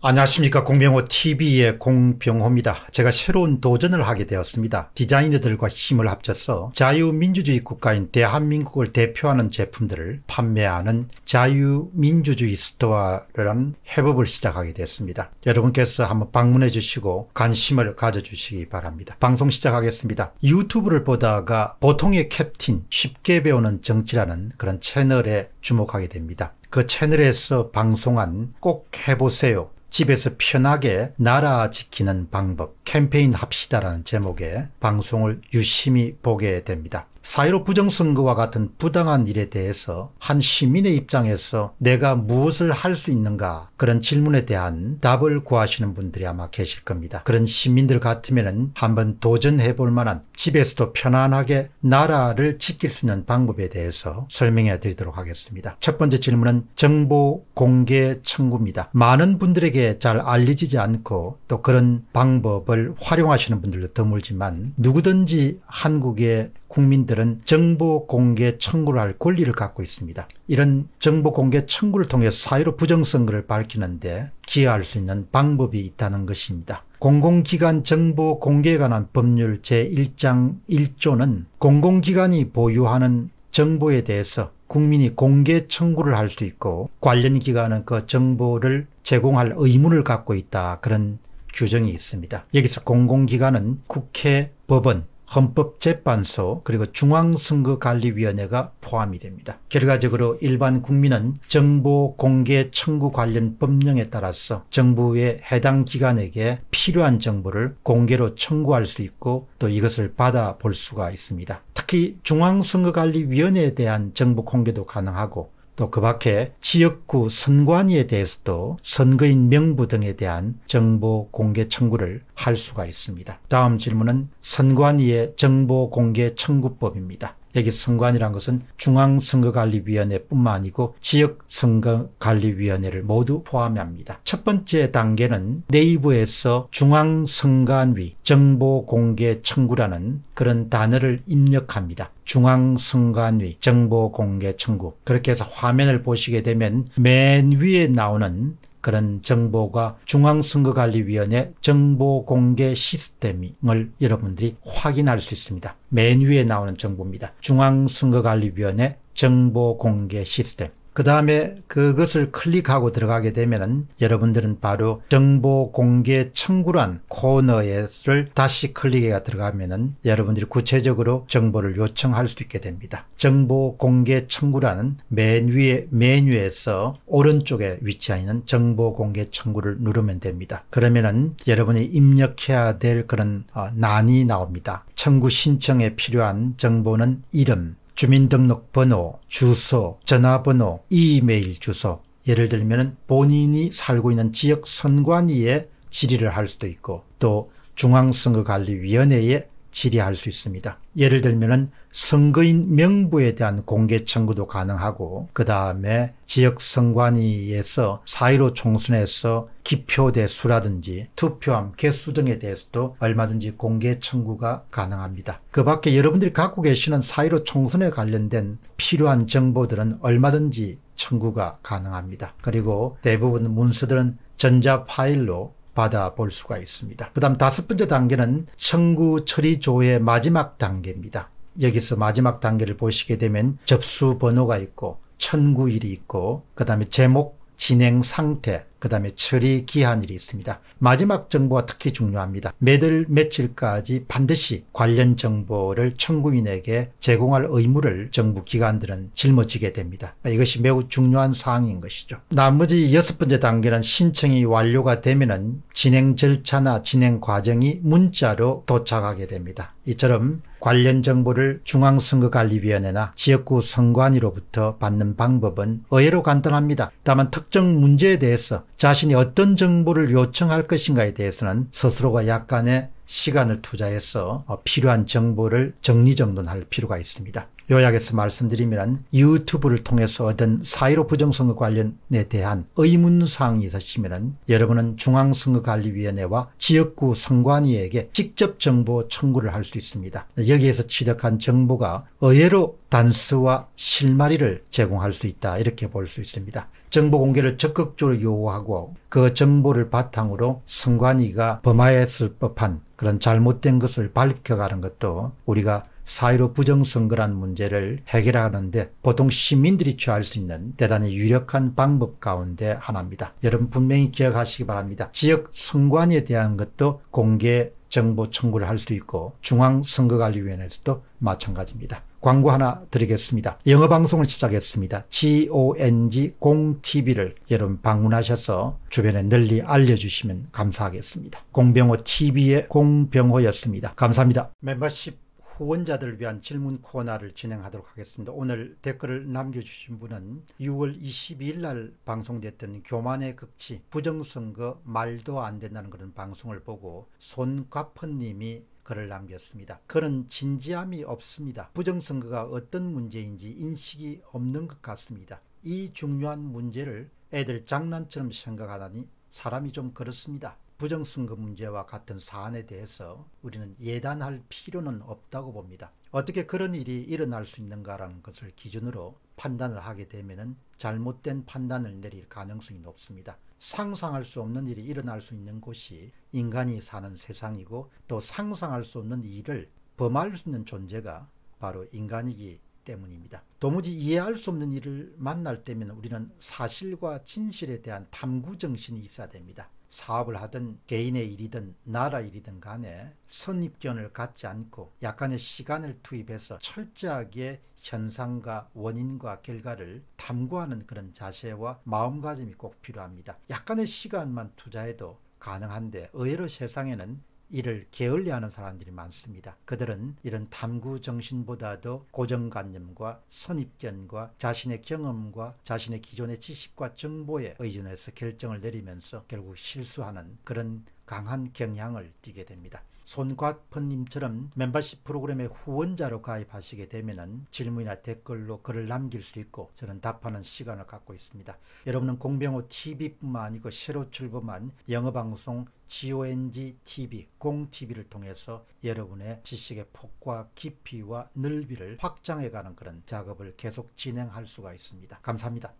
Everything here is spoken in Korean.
안녕하십니까 공병호TV의 공병호입니다. 제가 새로운 도전을 하게 되었습니다. 디자이너들과 힘을 합쳐서 자유민주주의 국가인 대한민국을 대표하는 제품들을 판매하는 자유민주주의 스토어라는 해법을 시작하게 됐습니다. 여러분께서 한번 방문해 주시고 관심을 가져주시기 바랍니다. 방송 시작하겠습니다. 유튜브를 보다가 보통의 캡틴 쉽게 배우는 정치라는 그런 채널에 주목하게 됩니다. 그 채널에서 방송한 꼭 해보세요. 집에서 편하게 나라 지키는 방법 캠페인 합시다라는 제목의 방송을 유심히 보게 됩니다. 사회로 부정선거와 같은 부당한 일에 대해서 한 시민의 입장에서 내가 무엇을 할 수 있는가 그런 질문에 대한 답을 구하시는 분들이 아마 계실 겁니다. 그런 시민들 같으면 한번 도전해 볼 만한 집에서도 편안하게 나라를 지킬 수 있는 방법에 대해서 설명해 드리도록 하겠습니다. 첫 번째 질문은 정보 공개 청구입니다. 많은 분들에게 잘 알려지지 않고 또 그런 방법을 활용하시는 분들도 드물지만 누구든지 한국의 국민들은 정보 공개 청구를 할 권리를 갖고 있습니다. 이런 정보 공개 청구를 통해 사회로 부정선거를 밝히는데 기여할 수 있는 방법이 있다는 것입니다. 공공기관 정보 공개에 관한 법률 제1장 1조는 공공기관이 보유하는 정보에 대해서 국민이 공개 청구를 할 수 있고 관련 기관은 그 정보를 제공할 의무를 갖고 있다 그런 규정이 있습니다. 여기서 공공기관은 국회, 법원, 헌법재판소 그리고 중앙선거관리위원회가 포함이 됩니다. 결과적으로 일반 국민은 정보 공개 청구 관련 법령에 따라서 정부의 해당 기관에게 필요한 정보를 공개로 청구할 수 있고 또 이것을 받아볼 수가 있습니다. 특히 중앙선거관리위원회에 대한 정보 공개도 가능하고 또그 밖에 지역구 선관위에 대해서도 선거인 명부 등에 대한 정보 공개 청구를 할 수가 있습니다. 다음 질문은 선관위의 정보 공개 청구법입니다. 여기 선관이라는 것은 중앙선거관리위원회뿐만 아니고 지역선거관리위원회를 모두 포함합니다. 첫 번째 단계는 네이버에서 중앙선관위 정보공개청구라는 그런 단어를 입력합니다. 중앙선관위 정보공개청구 그렇게 해서 화면을 보시게 되면 맨 위에 나오는 그런 정보가 중앙선거관리위원회 정보공개 시스템을 여러분들이 확인할 수 있습니다. 맨 위에 나오는 정보입니다. 중앙선거관리위원회 정보공개 시스템. 그 다음에 그것을 클릭하고 들어가게 되면은 여러분들은 바로 정보 공개 청구란 코너에를 다시 클릭해 들어가면은 여러분들이 구체적으로 정보를 요청할 수 있게 됩니다. 정보 공개 청구라는 맨 위에 메뉴에서 오른쪽에 위치해 있는 정보 공개 청구를 누르면 됩니다. 그러면은 여러분이 입력해야 될 그런 어, 난이 나옵니다. 청구 신청에 필요한 정보는 이름, 주민등록번호, 주소, 전화번호, 이메일 주소 예를 들면 본인이 살고 있는 지역 선관위에 질의를 할 수도 있고 또 중앙선거관리위원회에 질의할 수 있습니다. 예를 들면은 선거인 명부에 대한 공개 청구도 가능하고 그 다음에 지역 선관위에서 사1로 총선에서 기표대 수라든지 투표함 개수 등에 대해서도 얼마든지 공개 청구가 가능합니다. 그 밖에 여러분들이 갖고 계시는 사1로 총선에 관련된 필요한 정보들은 얼마든지 청구가 가능합니다. 그리고 대부분 문서들은 전자 파일로 받아볼 수가 있습니다. 그 다음 다섯 번째 단계는 청구 처리조의 마지막 단계입니다. 여기서 마지막 단계를 보시게 되면 접수 번호가 있고 청구일이 있고 그 다음에 제목, 진행 상태, 그 다음에 처리 기한일이 있습니다. 마지막 정보가 특히 중요합니다. 매달 며칠까지 반드시 관련 정보를 청구인에게 제공할 의무를 정부 기관들은 짊어지게 됩니다. 이것이 매우 중요한 사항인 것이죠. 나머지 여섯 번째 단계는 신청이 완료가 되면 진행 절차나 진행 과정이 문자로 도착하게 됩니다. 이처럼 관련 정보를 중앙선거관리위원회나 지역구 선관위로부터 받는 방법은 의외로 간단합니다. 다만 특정 문제에 대해서 자신이 어떤 정보를 요청할 것인가에 대해서는 스스로가 약간의 시간을 투자해서 필요한 정보를 정리정돈할 필요가 있습니다. 요약해서 말씀드리면 유튜브를 통해서 얻은 사이로 부정선거 관련에 대한 의문사항이 있으시면 여러분은 중앙선거관리위원회와 지역구 선관위에게 직접 정보 청구를 할 수 있습니다. 여기에서 취득한 정보가 의외로 단서와 실마리를 제공할 수 있다 이렇게 볼 수 있습니다. 정보 공개를 적극적으로 요구하고 그 정보를 바탕으로 선관위가 범하였을 법한 그런 잘못된 것을 밝혀가는 것도 우리가 사이로 부정선거란 문제를 해결하는데 보통 시민들이 취할 수 있는 대단히 유력한 방법 가운데 하나입니다. 여러분 분명히 기억하시기 바랍니다. 지역 선관위에 대한 것도 공개 정보 청구를 할 수 있고 중앙선거관리위원회에서도 마찬가지입니다. 광고 하나 드리겠습니다. 영어 방송을 시작했습니다. GONG 공TV를 여러분 방문하셔서 주변에 널리 알려주시면 감사하겠습니다. 공병호 TV의 공병호였습니다. 감사합니다. 멤버십 후원자들을 위한 질문 코너를 진행하도록 하겠습니다. 오늘 댓글을 남겨주신 분은 6월 22일 날 방송됐던 교만의 극치 부정선거 말도 안 된다는 그런 방송을 보고 손과퍼님이 글을 남겼습니다. 그런 진지함이 없습니다. 부정선거가 어떤 문제인지 인식이 없는 것 같습니다. 이 중요한 문제를 애들 장난처럼 생각하다니 사람이 좀 그렇습니다. 부정선거 문제와 같은 사안에 대해서 우리는 예단할 필요는 없다고 봅니다. 어떻게 그런 일이 일어날 수 있는가라는 것을 기준으로 판단을 하게 되면 잘못된 판단을 내릴 가능성이 높습니다. 상상할 수 없는 일이 일어날 수 있는 곳이 인간이 사는 세상이고 또 상상할 수 없는 일을 범할 수 있는 존재가 바로 인간이기 때문입니다. 도무지 이해할 수 없는 일을 만날 때면 우리는 사실과 진실에 대한 탐구 정신이 있어야 됩니다. 사업을 하든 개인의 일이든 나라 일이든 간에 선입견을 갖지 않고 약간의 시간을 투입해서 철저하게 현상과 원인과 결과를 탐구하는 그런 자세와 마음가짐이 꼭 필요합니다. 약간의 시간만 투자해도 가능한데 의외로 세상에는 이를 게을리하는 사람들이 많습니다. 그들은 이런 탐구 정신보다도 고정관념과 선입견과 자신의 경험과 자신의 기존의 지식과 정보에 의존해서 결정을 내리면서 결국 실수하는 그런 강한 경향을 띠게 됩니다. 손곽펀님처럼 멤버십 프로그램의 후원자로 가입하시게 되면 질문이나 댓글로 글을 남길 수 있고 저는 답하는 시간을 갖고 있습니다. 여러분은 공병호 TV뿐만 아니고 새로 출범한 영어방송 GONG TV, 공TV를 통해서 여러분의 지식의 폭과 깊이와 넓이를 확장해가는 그런 작업을 계속 진행할 수가 있습니다. 감사합니다.